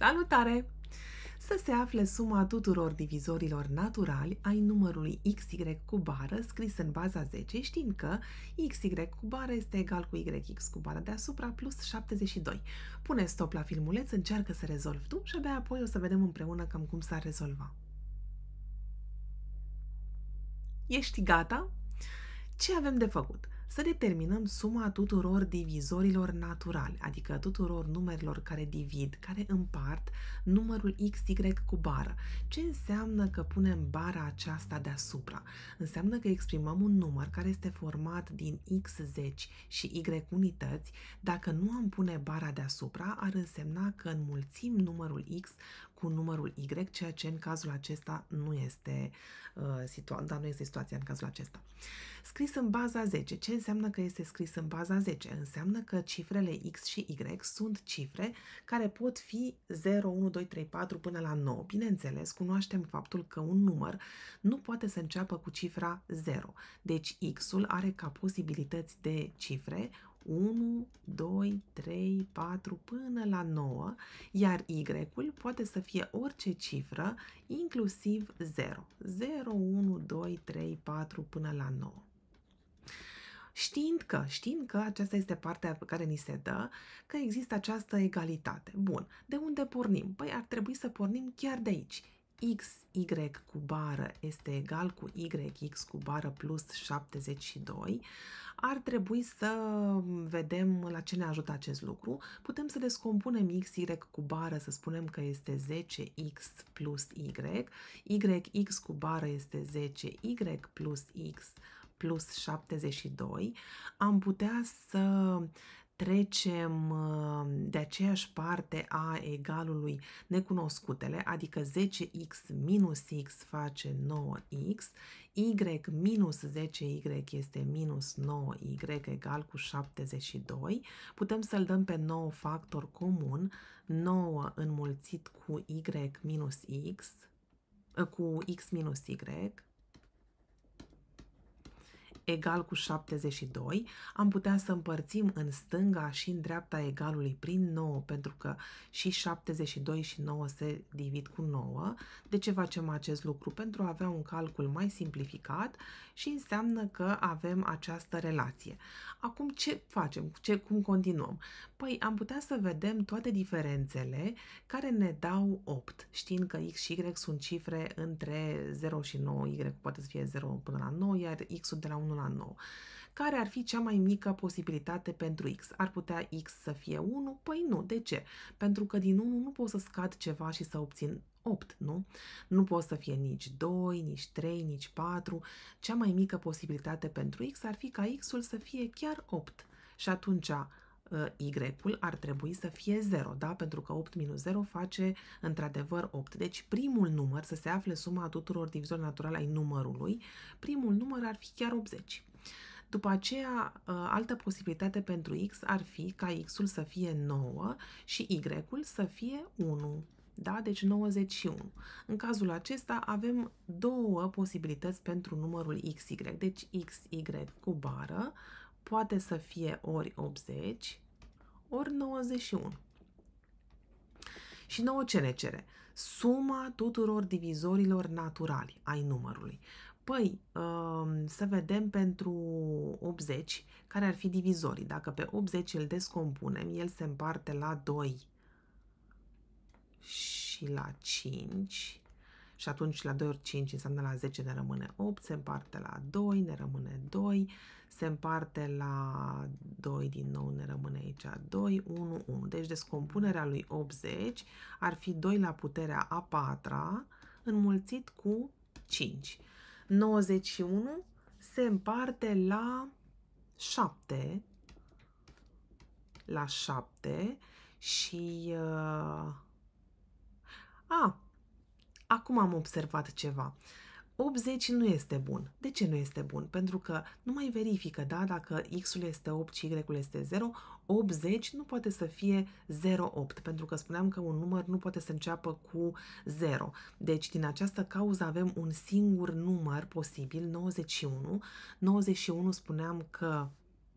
Salutare! Să se afle suma tuturor divizorilor naturali ai numărului XY cu bară scris în baza 10, știind că XY cu bară este egal cu YX cu bară deasupra plus 72. Pune stop la filmuleț, încearcă să rezolvi tu și abia apoi o să vedem împreună cam cum s-ar rezolva. Ești gata? Ce avem de făcut? să determinăm suma tuturor divizorilor naturali, adică tuturor numerelor care divid, care împart numărul XY cu bară. Ce înseamnă că punem bara aceasta deasupra? Înseamnă că exprimăm un număr care este format din X10 și Y unități. Dacă nu am pune bara deasupra, ar însemna că înmulțim numărul X cu numărul Y, ceea ce în cazul acesta nu este, uh, situa- dar nu este situația în cazul acesta. Scris în baza 10, ce înseamnă că este scris în baza 10, înseamnă că cifrele X și Y sunt cifre care pot fi 0, 1, 2, 3, 4 până la 9. Bineînțeles, cunoaștem faptul că un număr nu poate să înceapă cu cifra 0. Deci X-ul are ca posibilități de cifre 1, 2, 3, 4 până la 9, iar Y-ul poate să fie orice cifră, inclusiv 0. 0, 1, 2, 3, 4 până la 9 știind că, știind că aceasta este partea pe care ni se dă, că există această egalitate. Bun, de unde pornim? Păi ar trebui să pornim chiar de aici. x, y cu bară este egal cu y, x cu bară plus 72. Ar trebui să vedem la ce ne ajută acest lucru. Putem să descompunem x, y cu bară, să spunem că este 10x plus y. y, x cu bară este 10y plus x plus 72, am putea să trecem uh, de aceeași parte a egalului necunoscutele, adică 10x minus x face 9x, y minus 10y este minus 9y egal cu 72, putem să-l dăm pe 9 factor comun, 9 înmulțit cu y minus x, uh, cu x minus y, egal cu 72, am putea să împărțim în stânga și în dreapta egalului prin 9, pentru că și 72 și 9 se divid cu 9. De ce facem acest lucru? Pentru a avea un calcul mai simplificat și înseamnă că avem această relație. Acum ce facem? Ce, cum continuăm? Păi am putea să vedem toate diferențele care ne dau 8, știind că x și y sunt cifre între 0 și 9, y poate să fie 0 până la 9, iar x-ul de la 1 la 9. Care ar fi cea mai mică posibilitate pentru X? Ar putea X să fie 1? Păi nu, de ce? Pentru că din 1 nu pot să scad ceva și să obțin 8, nu? Nu pot să fie nici 2, nici 3, nici 4. Cea mai mică posibilitate pentru X ar fi ca X-ul să fie chiar 8. Și atunci y-ul ar trebui să fie 0, da? pentru că 8 minus 0 face într-adevăr 8. Deci primul număr, să se afle suma tuturor divizorilor naturale ai numărului, primul număr ar fi chiar 80. După aceea, ă, altă posibilitate pentru x ar fi ca x-ul să fie 9 și y-ul să fie 1. Da? Deci 91. În cazul acesta avem două posibilități pentru numărul XY. Deci XY cu bară poate să fie ori 80, ori 91. Și nouă ce ne cere? Suma tuturor divizorilor naturali ai numărului. Păi, um, să vedem pentru 80 care ar fi divizorii. Dacă pe 80 îl descompunem, el se împarte la 2 și la 5 și atunci la 2 ori 5 înseamnă la 10 ne rămâne 8, se împarte la 2, ne rămâne 2, se împarte la 2 din nou, ne rămâne aici 2, 1, 1. Deci descompunerea lui 80 ar fi 2 la puterea a 4 înmulțit cu 5. 91 se împarte la 7, la 7 și... Uh, a, acum am observat ceva. 80 nu este bun. De ce nu este bun? Pentru că nu mai verifică, da, dacă x-ul este 8 și y-ul este 0, 80 nu poate să fie 08, pentru că spuneam că un număr nu poate să înceapă cu 0. Deci, din această cauză avem un singur număr posibil, 91. 91 spuneam că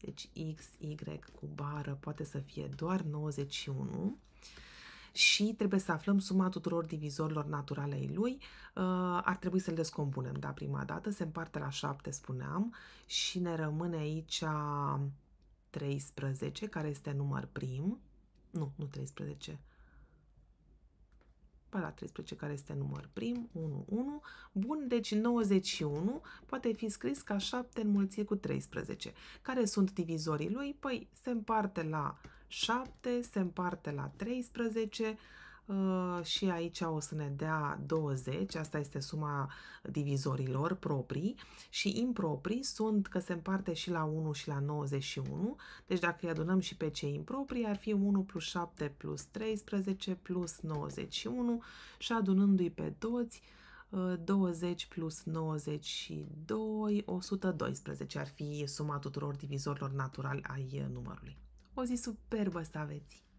deci x, y cu bară poate să fie doar 91 și trebuie să aflăm suma tuturor divizorilor naturale ai lui. Uh, ar trebui să-l descompunem, da, prima dată. Se împarte la 7, spuneam, și ne rămâne aici 13, care este număr prim. Nu, nu 13. pa da, 13 care este număr prim, 1, 1. Bun, deci 91 poate fi scris ca 7 înmulțit cu 13. Care sunt divizorii lui? Păi se împarte la 7 se împarte la 13 uh, și aici o să ne dea 20, asta este suma divizorilor proprii și improprii sunt că se împarte și la 1 și la 91, deci dacă îi adunăm și pe cei improprii ar fi 1 plus 7 plus 13 plus 91 și adunându-i pe toți 20 uh, plus 92, 112 ar fi suma tuturor divizorilor naturali ai uh, numărului. O zi superbă să aveți!